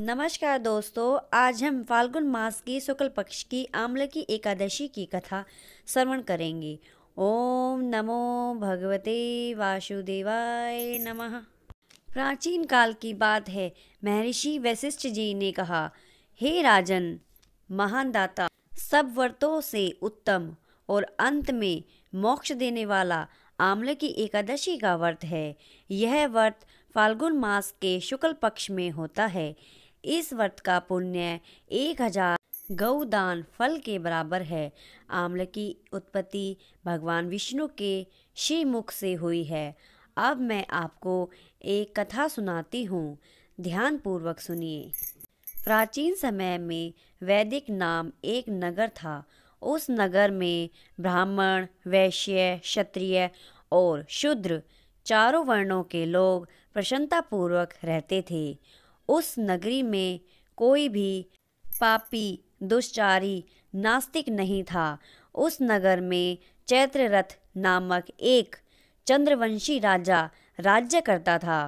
नमस्कार दोस्तों आज हम फाल्गुन मास की शुक्ल पक्ष की आमल की एकादशी की कथा श्रवण करेंगे ओम नमो भगवते वासुदेवाय नमः प्राचीन काल की बात है महर्षि वशिष्ठ जी ने कहा हे राजन महान दाता सब वर्तों से उत्तम और अंत में मोक्ष देने वाला आमल की एकादशी का व्रत है यह व्रत फाल्गुन मास के शुक्ल पक्ष में होता है इस व्रत का पुण्य एक हजार गौदान फल के बराबर है आमल की उत्पत्ति भगवान विष्णु के श्रीमुख से हुई है अब मैं आपको एक कथा सुनाती हूँ ध्यानपूर्वक सुनिए प्राचीन समय में वैदिक नाम एक नगर था उस नगर में ब्राह्मण वैश्य क्षत्रिय और शूद्र चारों वर्णों के लोग प्रसन्नतापूर्वक रहते थे उस नगरी में कोई भी पापी दुष्चारी नास्तिक नहीं था उस नगर में चैत्ररथ नामक एक चंद्रवंशी राजा राज्य करता था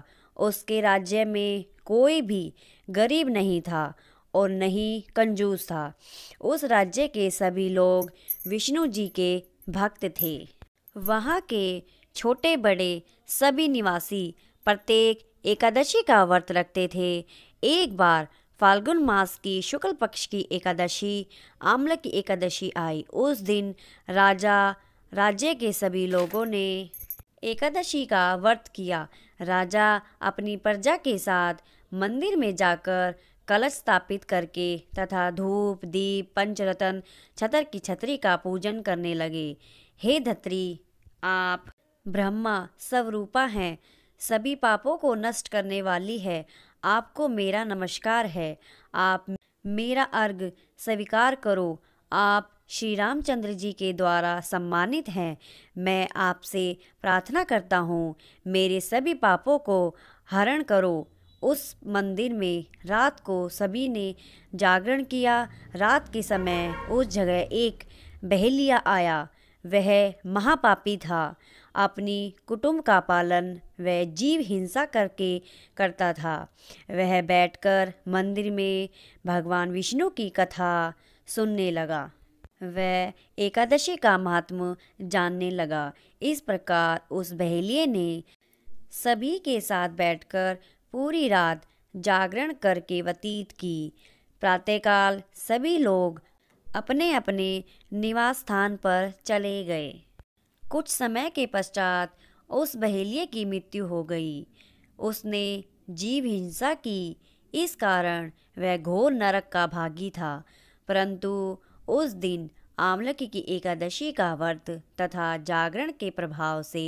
उसके राज्य में कोई भी गरीब नहीं था और नहीं कंजूस था उस राज्य के सभी लोग विष्णु जी के भक्त थे वहाँ के छोटे बड़े सभी निवासी प्रत्येक एकादशी का व्रत रखते थे एक बार फाल्गुन मास की शुक्ल पक्ष की एकादशी आमल की एकादशी आई उस दिन राजा राज्य के सभी लोगों ने एकादशी का व्रत किया राजा अपनी प्रजा के साथ मंदिर में जाकर कलश स्थापित करके तथा धूप दीप पंचरतन छतर की छतरी का पूजन करने लगे हे धत्री आप ब्रह्मा स्वरूपा हैं सभी पापों को नष्ट करने वाली है आपको मेरा नमस्कार है आप मेरा अर्घ स्वीकार करो आप श्री रामचंद्र जी के द्वारा सम्मानित हैं मैं आपसे प्रार्थना करता हूँ मेरे सभी पापों को हरण करो उस मंदिर में रात को सभी ने जागरण किया रात के समय उस जगह एक बहेलिया आया वह महापापी था अपनी कुटुंब का पालन वह जीव हिंसा करके करता था वह बैठकर मंदिर में भगवान विष्णु की कथा सुनने लगा वह एकादशी का महात्म जानने लगा इस प्रकार उस बहेलिए ने सभी के साथ बैठकर पूरी रात जागरण करके व्यतीत की प्रातःकाल सभी लोग अपने अपने निवास स्थान पर चले गए कुछ समय के पश्चात उस बहेलिए की मृत्यु हो गई उसने जीव हिंसा की इस कारण वह घोर नरक का भागी था परंतु उस दिन आमलक की एकादशी का व्रत तथा जागरण के प्रभाव से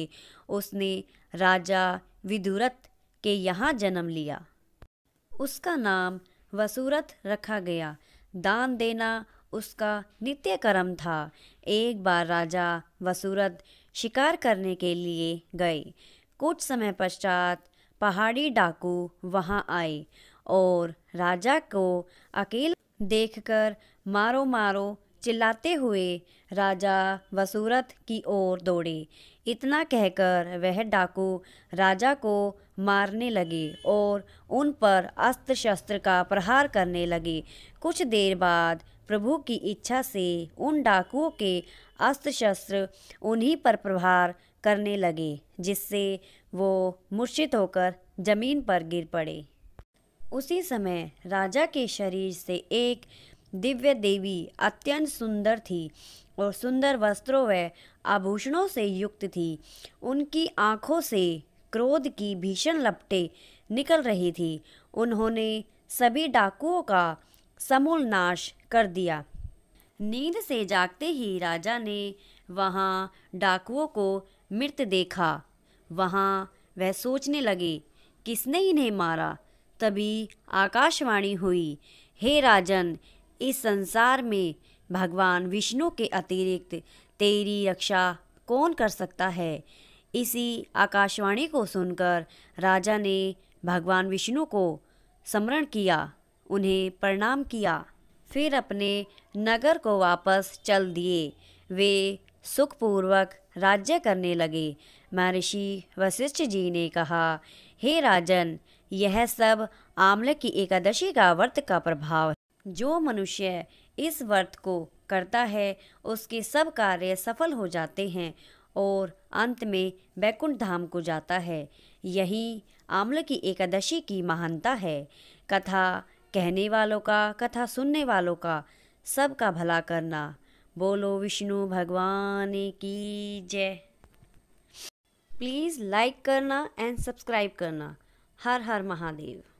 उसने राजा विदुरत के यहाँ जन्म लिया उसका नाम वसुरथ रखा गया दान देना उसका नित्य कर्म था एक बार राजा वसूरत शिकार करने के लिए गए कुछ समय पश्चात पहाड़ी डाकू वहाँ आए और राजा को अकेले देखकर मारो मारो चिल्लाते हुए राजा वसूरत की ओर दौड़े इतना कहकर वह डाकू राजा को मारने लगे और उन पर अस्त्र शस्त्र का प्रहार करने लगे कुछ देर बाद प्रभु की इच्छा से उन डाकुओं के अस्त्र शस्त्र उन्हीं पर प्रहार करने लगे जिससे वो मूर्छित होकर जमीन पर गिर पड़े उसी समय राजा के शरीर से एक दिव्य देवी अत्यंत सुंदर थी और सुंदर वस्त्रों व आभूषणों से युक्त थी उनकी आँखों से क्रोध की भीषण लपटे निकल रही थी उन्होंने सभी डाकुओं का समूल नाश कर दिया नींद से जागते ही राजा ने वहाँ डाकुओं को मृत देखा वहाँ वह सोचने लगे किसने इन्हें मारा तभी आकाशवाणी हुई हे राजन इस संसार में भगवान विष्णु के अतिरिक्त तेरी रक्षा कौन कर सकता है इसी आकाशवाणी को सुनकर राजा ने भगवान विष्णु को स्मरण किया उन्हें प्रणाम किया फिर अपने नगर को वापस चल दिए वे सुखपूर्वक राज्य करने लगे महर्षि वशिष्ठ जी ने कहा हे राजन यह सब आमले की एकादशी का व्रत का प्रभाव जो मनुष्य इस व्रत को करता है उसके सब कार्य सफल हो जाते हैं और अंत में बैकुंठ धाम को जाता है यही आम्ल की एकादशी की महानता है कथा कहने वालों का कथा सुनने वालों का सबका भला करना बोलो विष्णु भगवान की जय प्लीज़ लाइक करना एंड सब्सक्राइब करना हर हर महादेव